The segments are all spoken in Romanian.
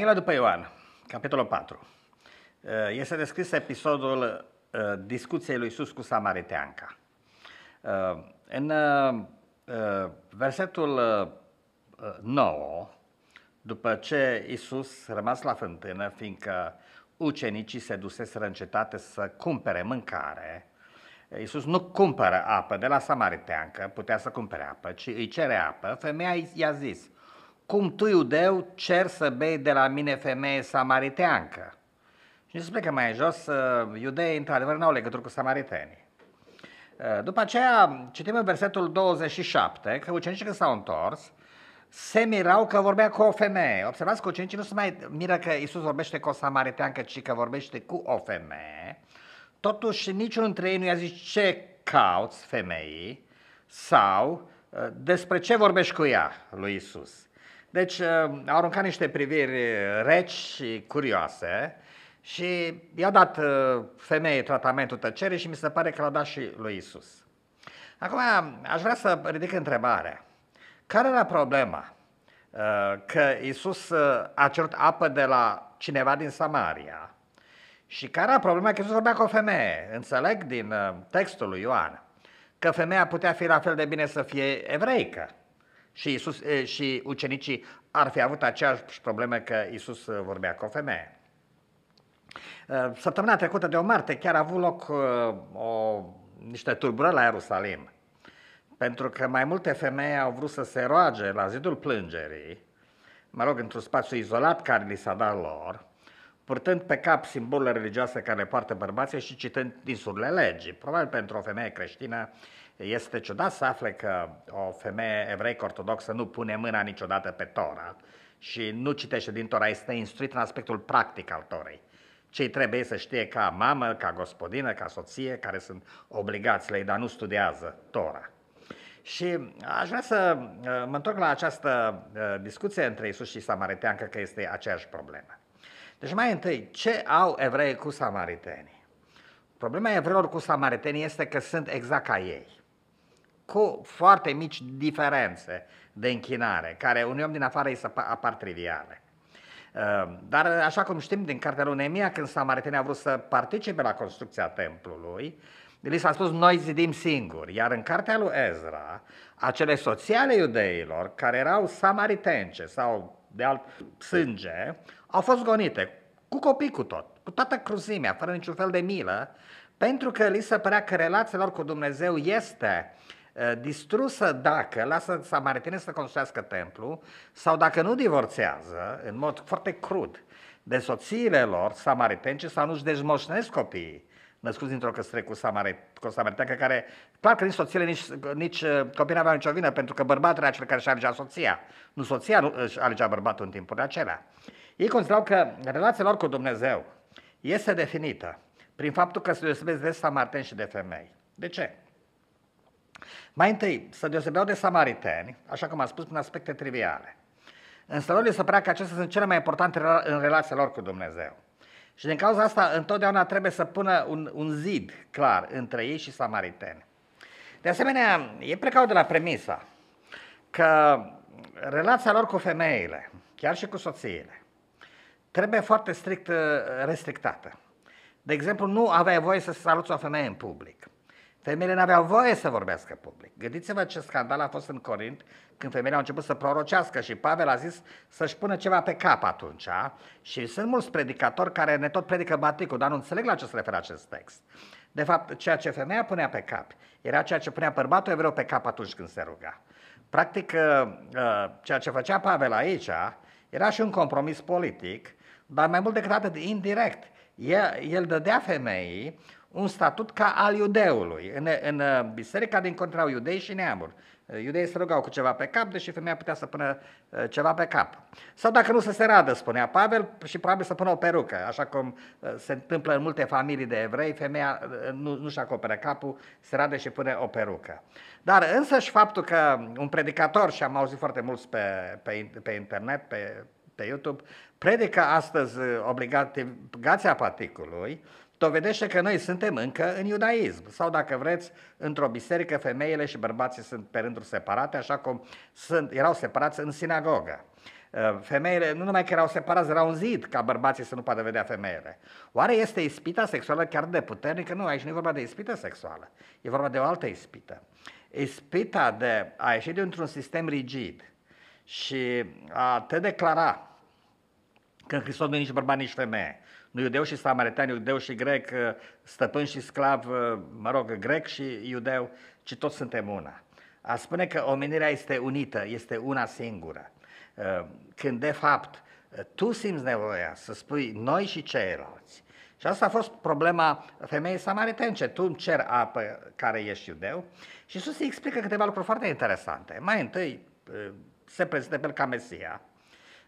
Evanghelia după Ioan, capitolul 4. Eh, este descris episodul eh, discuției lui Iisus cu Samariteanca. Eh, în versetul 9, după ce Iisus rămas la fântână, fiindcă ucenicii se duseseră în cetate să cumpere mâncare, Iisus nu cumpără apă de la samariteancă, putea să cumpere apă, ci îi cere apă, femeia i-a zis, cum tu, iudeu, cer să bei de la mine femeie samariteancă? Și se că mai jos, uh, iudeii, într-adevăr, n-au legătură cu samaritenii. Uh, după aceea, citim în versetul 27 că ucenicii când s-au întors, se mirau că vorbea cu o femeie. Observați că ucenicii nu se mai miră că Isus vorbește cu o samariteancă, ci că vorbește cu o femeie. Totuși, niciunul dintre ei nu i-a zis ce cauți femeii sau uh, despre ce vorbești cu ea lui Isus. Deci uh, a aruncat niște priviri reci și curioase și i-a dat uh, femeii tratamentul tăcerii și mi se pare că l-a dat și lui Isus. Acum aș vrea să ridic întrebarea. Care era problema? Uh, că Isus a cerut apă de la cineva din Samaria și care era problema? Că Isus vorbea cu o femeie. Înțeleg din textul lui Ioan că femeia putea fi la fel de bine să fie evreică și, Iisus și ucenicii ar fi avut aceeași problemă că Isus vorbea cu o femeie. Săptămâna trecută de o marte chiar a avut loc o, niște tulburări la Ierusalim, pentru că mai multe femei au vrut să se roage la zidul plângerii, mă rog, într-un spațiu izolat care li s-a dat lor, purtând pe cap simbolurile religioase care le poartă bărbații și citând din surle legii. Probabil pentru o femeie creștină este ciudat să afle că o femeie evreică ortodoxă nu pune mâna niciodată pe Tora și nu citește din Tora, este instruit în aspectul practic al Torei. Cei trebuie să știe ca mamă, ca gospodină, ca soție, care sunt obligați la ei, dar nu studiază Tora. Și aș vrea să uh, mă întorc la această uh, discuție între Isus și Samaritean, că este aceeași problemă. Deci mai întâi, ce au evreii cu samaritenii? Problema evreilor cu samaritenii este că sunt exact ca ei, cu foarte mici diferențe de închinare, care unui om din afară îi apar triviale. Ehm, dar așa cum știm din cartea lui Nemia, când samaritenii au vrut să participe la construcția templului, li s-a spus noi zidim singuri, iar în cartea lui Ezra, acele soții ale iudeilor, care erau samaritence sau de alt sânge, au fost gonite, cu copii cu tot, cu toată cruzimea, fără niciun fel de milă, pentru că li se părea că relația lor cu Dumnezeu este ă, distrusă dacă lasă samaritene să construiască templu sau dacă nu divorțează în mod foarte crud de soțiile lor samaritence sau nu-și dezmoșnesc copiii născuți dintr-o căsătorie cu Samare, cu Samariteancă, care, clar că nici soțiile, nici, nici uh, copiii n-aveau nicio vină, pentru că bărbatul era cel care și alegea soția. Nu soția nu, își alegea bărbatul în timpul acela. Ei considerau că relația lor cu Dumnezeu este definită prin faptul că se deosebesc de samariteni și de femei. De ce? Mai întâi, se deosebeau de samariteni, așa cum am spus, prin aspecte triviale. Însă lor li se părea că acestea sunt cele mai importante în relația lor cu Dumnezeu. Și din cauza asta întotdeauna trebuie să pună un, un zid clar între ei și samariteni. De asemenea, e plecau de la premisa că relația lor cu femeile, chiar și cu soțiile, trebuie foarte strict restrictată. De exemplu, nu aveai voie să saluți o femeie în public. Femeile n-aveau voie să vorbească public. Gândiți-vă ce scandal a fost în Corint când femeile au început să prorocească și Pavel a zis să-și pună ceva pe cap atunci. A? Și sunt mulți predicatori care ne tot predică baticul, dar nu înțeleg la ce se referă acest text. De fapt, ceea ce femeia punea pe cap era ceea ce punea bărbatul evreu pe cap atunci când se ruga. Practic, ă, ă, ceea ce făcea Pavel aici era și un compromis politic, dar mai mult decât atât, indirect. El, el dădea femeii un statut ca al iudeului. În, în uh, biserica din contra iudei și neamuri. Uh, iudeii se rugau cu ceva pe cap, deși femeia putea să pună uh, ceva pe cap. Sau dacă nu să se radă, spunea Pavel, și probabil să pună o perucă, așa cum se întâmplă în multe familii de evrei, femeia nu, nu-și acoperă capul, se radă și pune o perucă. Dar însă și faptul că un predicator, și am auzit foarte mulți pe, pe, pe internet, pe, pe YouTube, predică astăzi obligația paticului, dovedește că noi suntem încă în iudaism sau, dacă vreți, într-o biserică femeile și bărbații sunt pe rânduri separate, așa cum sunt, erau separați în sinagogă. Uh, femeile, nu numai că erau separați, erau un zid ca bărbații să nu poată vedea femeile. Oare este ispita sexuală chiar de puternică? Nu, aici nu e vorba de ispita sexuală, e vorba de o altă ispită. Ispita de a ieși dintr-un sistem rigid și a te declara Că în Hristos nu e nici bărbat, nici femeie. Nu iudeu și samaritan, iudeu și grec, ă, stăpân și sclav, ă, mă rog, grec și iudeu, ci toți suntem una. A spune că omenirea este unită, este una singură. Ă, când, de fapt, tu simți nevoia să spui noi și ceilalți. Și asta a fost problema femeii samaritence. Tu îmi cer apă care ești iudeu. Și Iisus îi explică câteva lucruri foarte interesante. Mai întâi se prezintă pe ca Mesia,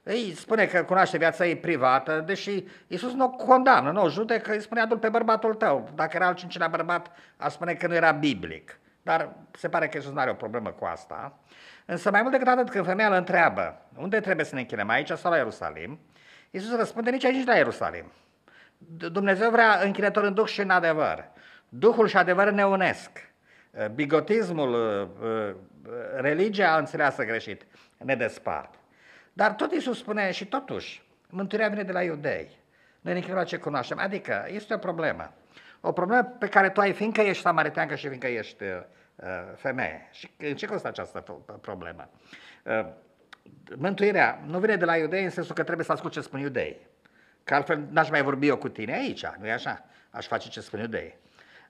îi spune că cunoaște viața ei privată, deși Iisus nu o condamnă, nu o judecă, îi spune adul pe bărbatul tău. Dacă era al cincilea bărbat, a spune că nu era biblic. Dar se pare că Iisus nu are o problemă cu asta. Însă mai mult decât atât, când femeia îl întreabă, unde trebuie să ne închinăm, aici sau la Ierusalim, Iisus răspunde, nici aici, nici la Ierusalim. Dumnezeu vrea închinător în duh și în adevăr. Duhul și adevărul ne unesc. Bigotismul, uh, uh, uh, religia înțeleasă greșit, ne despart. Dar tot Iisus spune și totuși, mântuirea vine de la iudei. Noi nici nu la ce cunoaștem. Adică este o problemă. O problemă pe care tu ai, fiindcă ești samariteancă și fiindcă ești uh, femeie. Și în ce constă această problemă? Uh, mântuirea nu vine de la iudei în sensul că trebuie să ascult ce spun iudei. Că altfel n-aș mai vorbi eu cu tine aici, nu e așa? Aș face ce spun iudei.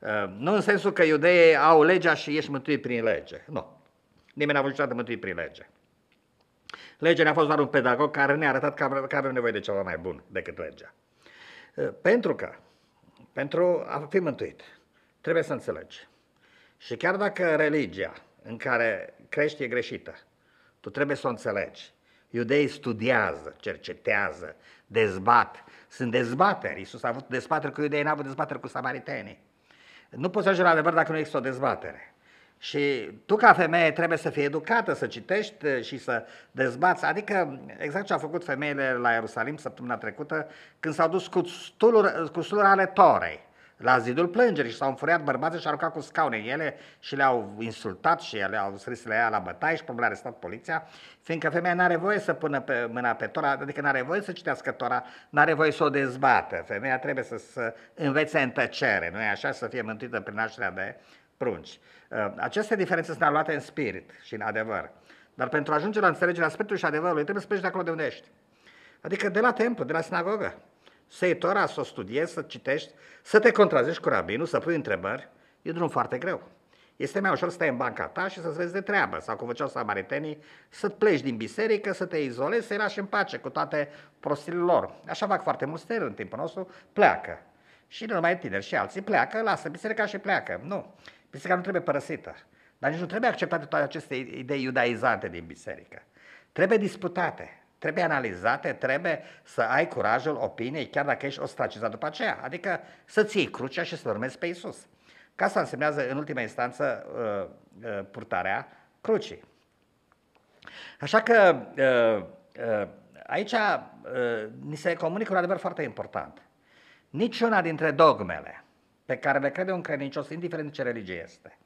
Uh, nu în sensul că iudeii au legea și ești mântuit prin lege. Nu. Nimeni n-a vrut niciodată mântuit prin lege. Legea ne-a fost doar un pedagog care ne-a arătat că avem nevoie de ceva mai bun decât legea. Eh, pentru că, pentru a fi mântuit, trebuie să înțelegi. Și chiar dacă religia în care crești e greșită, tu trebuie să o înțelegi. Iudeii studiază, cercetează, dezbat. Sunt dezbateri. Iisus a avut dezbateri cu iudeii, n-a avut dezbateri cu samaritenii. Nu poți ajunge la adevăr dacă nu există o dezbatere. Și tu, ca femeie, trebuie să fii educată, să citești și să dezbați. Adică, exact ce au făcut femeile la Ierusalim săptămâna trecută, când s-au dus cu stuluri, cu stuluri ale torei la zidul plângerii și s-au înfuriat bărbații și au aruncat cu scaune ele și le-au insultat și le-au scris la ea la bătaie și probabil a arestat poliția, fiindcă femeia nu are voie să pună pe, mâna pe Tora, adică nu are voie să citească Tora, nu are voie să o dezbată. Femeia trebuie să, să învețe în tăcere, nu e așa, să fie mântuită prin nașterea de prunci. Uh, aceste diferențe sunt aluate în spirit și în adevăr. Dar pentru a ajunge la înțelegerea spiritului și adevărului, trebuie să pleci de acolo de unde ești. Adică de la templu, de la sinagogă. Să iei Tora, să o studiezi, să citești, să te contrazici cu rabinul, să pui întrebări. E un drum foarte greu. Este mai ușor să stai în banca ta și să-ți vezi de treabă, sau cum făceau samaritenii, să pleci din biserică, să te izolezi, să-i lași în pace cu toate prostile lor. Așa fac foarte mulți tineri în timpul nostru, pleacă. Și nu numai tineri, și alții pleacă, lasă biserica și pleacă. Nu. Biserica nu trebuie părăsită. Dar nici nu trebuie acceptate toate aceste idei iudaizante din biserică. Trebuie disputate, trebuie analizate, trebuie să ai curajul opiniei, chiar dacă ești ostracizat după aceea. Adică să-ți iei crucea și să-L urmezi pe Iisus. Ca asta însemnează, în ultima instanță, uh, uh, purtarea crucii. Așa că uh, aici ni se comunică un adevăr foarte important. Niciuna dintre dogmele pe care le crede un credincios, indiferent ce religie este.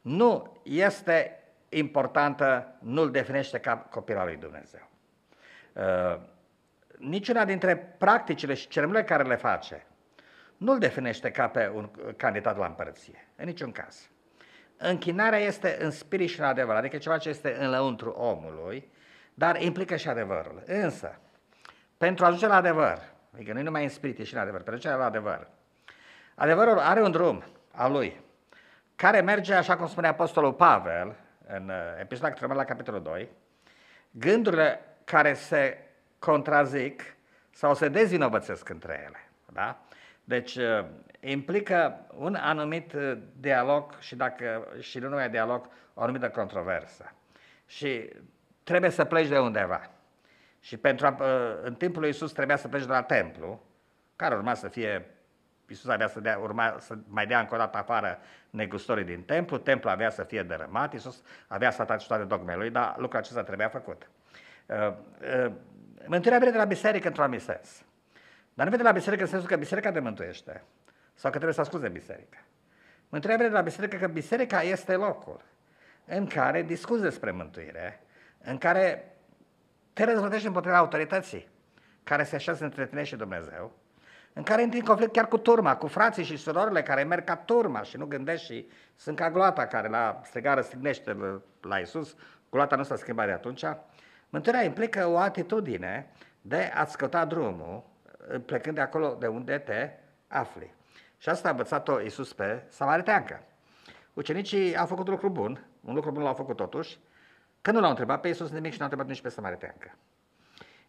Nu este importantă, nu îl definește ca copil al lui Dumnezeu. Uh, niciuna dintre practicile și ceremonile care le face nu îl definește ca pe un candidat la împărăție, în niciun caz. Închinarea este în spirit și în adevăr, adică ceva ce este înăuntru omului, dar implică și adevărul. Însă, pentru a ajunge la adevăr, adică nu numai în spirit, ci și în adevăr, pentru a ajunge la adevăr, Adevărul are un drum al lui, care merge, așa cum spune Apostolul Pavel, în uh, epistola către la capitolul 2, gândurile care se contrazic sau se dezinovățesc între ele. Da? Deci uh, implică un anumit uh, dialog și, dacă, și nu numai dialog, o anumită controversă. Și trebuie să pleci de undeva. Și pentru a, în timpul lui Iisus trebuia să pleci de la templu, care urma să fie Iisus avea să, dea, urma, să mai dea încă o dată afară negustorii din templu, templul avea să fie dărâmat, Iisus avea să atace toate dogmele lui, dar lucrul acesta trebuia făcut. Uh, uh, mântuirea vine de la biserică într-un anumit sens. Dar nu vine de la biserică în sensul că biserica te mântuiește sau că trebuie să asculte biserica. Mântuirea vine de la biserică că biserica este locul în care discuți despre mântuire, în care te răzvătești împotriva autorității care se așează între tine și Dumnezeu, în care intri în conflict chiar cu turma, cu frații și surorile care merg ca turma și nu gândești și sunt ca gloata care la strigară strignește la Iisus, Gloata nu s-a schimbat de atunci. Mântuirea implică o atitudine de a-ți drumul eh, plecând de acolo de unde te afli. Și asta a învățat-o Iisus pe Samariteancă. Ucenicii au făcut un lucru bun, un lucru bun l-au făcut totuși, că nu l-au întrebat pe Iisus nimic și nu l-au întrebat nici pe Samariteancă.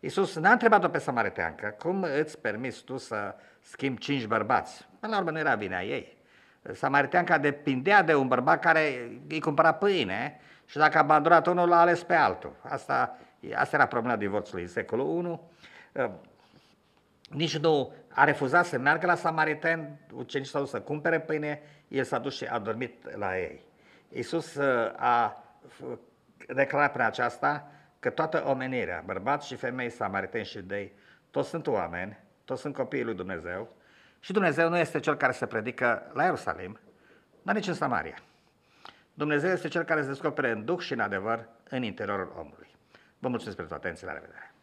Iisus n-a întrebat-o pe samariteancă, cum îți permiți tu să schimbi cinci bărbați? Până la urmă nu era vinea ei. Samariteanca depindea de un bărbat care îi cumpăra pâine și dacă a abandonat unul, l-a ales pe altul. Asta, asta era problema divorțului în secolul I. Ă, nici nu a refuzat să meargă la samariten, ucenicii s-au să cumpere pâine, el s-a dus și a dormit la ei. Iisus ă, a declarat prin aceasta că toată omenirea, bărbați și femei, samariteni și dei, toți sunt oameni, toți sunt copiii lui Dumnezeu și Dumnezeu nu este cel care se predică la Ierusalim, dar nici în Samaria. Dumnezeu este cel care se descopere în duh și în adevăr în interiorul omului. Vă mulțumesc pentru atenție, la revedere!